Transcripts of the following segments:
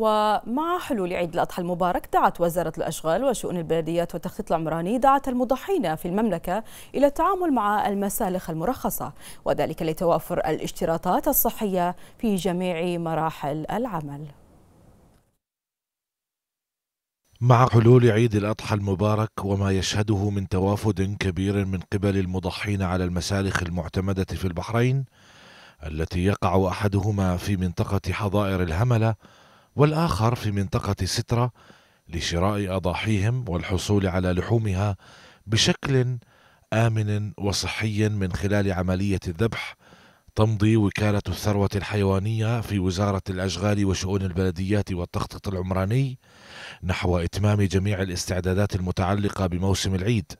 ومع حلول عيد الأضحى المبارك دعت وزارة الأشغال وشؤون البلديات والتخطيط العمراني دعت المضحين في المملكة إلى التعامل مع المسالخ المرخصة وذلك لتوافر الاشتراطات الصحية في جميع مراحل العمل مع حلول عيد الأضحى المبارك وما يشهده من توافد كبير من قبل المضحين على المسالخ المعتمدة في البحرين التي يقع أحدهما في منطقة حظائر الهملة والآخر في منطقة سترة لشراء أضاحيهم والحصول على لحومها بشكل آمن وصحي من خلال عملية الذبح تمضي وكالة الثروة الحيوانية في وزارة الأشغال وشؤون البلديات والتخطيط العمراني نحو إتمام جميع الاستعدادات المتعلقة بموسم العيد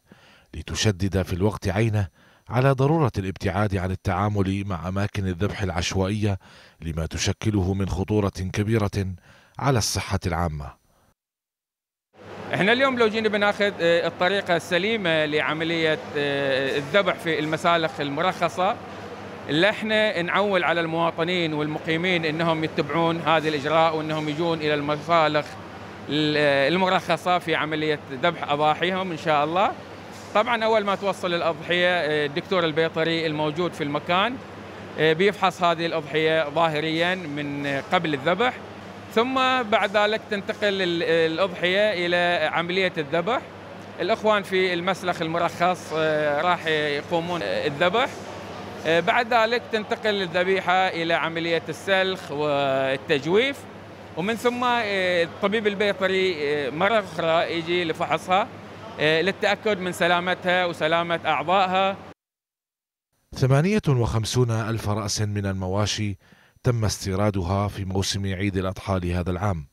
لتشدد في الوقت عينه على ضرورة الابتعاد عن التعامل مع أماكن الذبح العشوائية لما تشكله من خطورة كبيرة على الصحة العامة احنا اليوم لو جينا بناخذ آه، الطريقه السليمه لعمليه آه، الذبح في المسالخ المرخصه اللي احنا نعول على المواطنين والمقيمين انهم يتبعون هذا الاجراء وانهم يجون الى المسالخ آه، المرخصه في عمليه ذبح اضاحيهم ان شاء الله. طبعا اول ما توصل الاضحيه الدكتور البيطري الموجود في المكان بيفحص هذه الاضحيه ظاهريا من قبل الذبح ثم بعد ذلك تنتقل الأضحية إلى عملية الذبح الإخوان في المسلخ المرخص آه، راح يقومون الذبح آه، بعد ذلك تنتقل الذبيحة إلى عملية السلخ والتجويف ومن ثم آه، الطبيب البيطري مرة أخرى يجي لفحصها للتأكد من سلامتها وسلامة أعضائها 58 ألف رأس من المواشي تم استيرادها في موسم عيد الأضحى لهذا العام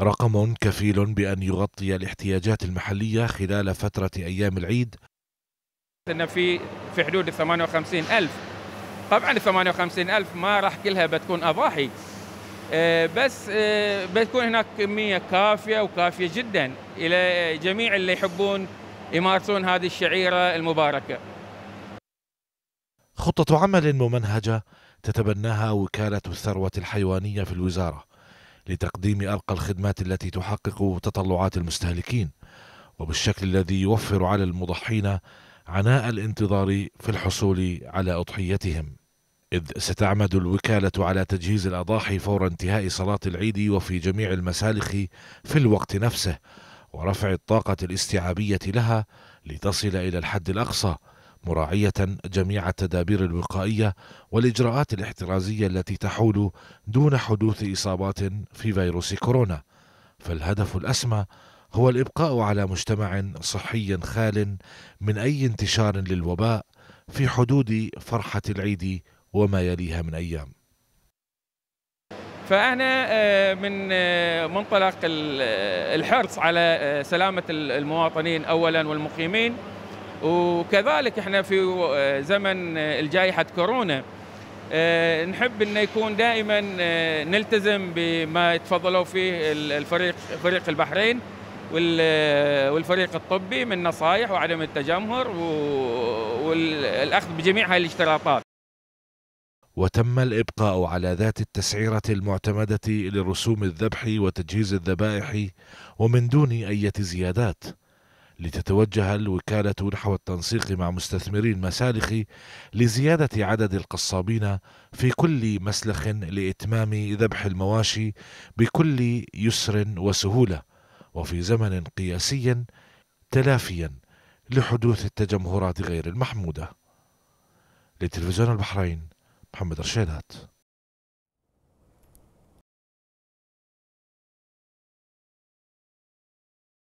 رقم كفيل بأن يغطي الاحتياجات المحلية خلال فترة أيام العيد أن في في حدود ال 58 ألف طبعا ال 58 ألف ما راح كلها بتكون أضاحي آه، بس آه، بتكون هناك كمية كافية وكافية جدا إلى جميع اللي يحبون يمارسون هذه الشعيرة المباركة خطة عمل ممنهجة تتبناها وكالة الثروة الحيوانية في الوزارة لتقديم أرقى الخدمات التي تحقق تطلعات المستهلكين وبالشكل الذي يوفر على المضحين عناء الانتظار في الحصول على أضحيتهم إذ ستعمد الوكالة على تجهيز الأضاحي فور انتهاء صلاة العيد وفي جميع المسالخ في الوقت نفسه ورفع الطاقة الاستيعابية لها لتصل إلى الحد الأقصى مراعية جميع التدابير الوقائية والإجراءات الاحترازية التي تحول دون حدوث إصابات في فيروس كورونا فالهدف الأسمى هو الإبقاء على مجتمع صحي خال من أي انتشار للوباء في حدود فرحة العيد وما يليها من أيام فاحنا آه، من آه، منطلق آه، الحرص على سلامه المواطنين اولا والمقيمين وكذلك احنا في آه، زمن آه، الجائحة كورونا آه، نحب انه يكون دائما نلتزم بما تفضلوا فيه الفريق فريق البحرين والفريق الطبي من نصائح وعدم التجمهر والاخذ بجميع هذه الاشتراطات وتم الإبقاء على ذات التسعيرة المعتمدة لرسوم الذبح وتجهيز الذبائح ومن دون أي زيادات لتتوجه الوكالة نحو التنسيق مع مستثمري المسالخ لزيادة عدد القصابين في كل مسلخ لإتمام ذبح المواشي بكل يسر وسهولة وفي زمن قياسي تلافيا لحدوث التجمهرات غير المحمودة لتلفزيون البحرين محمد رشيدات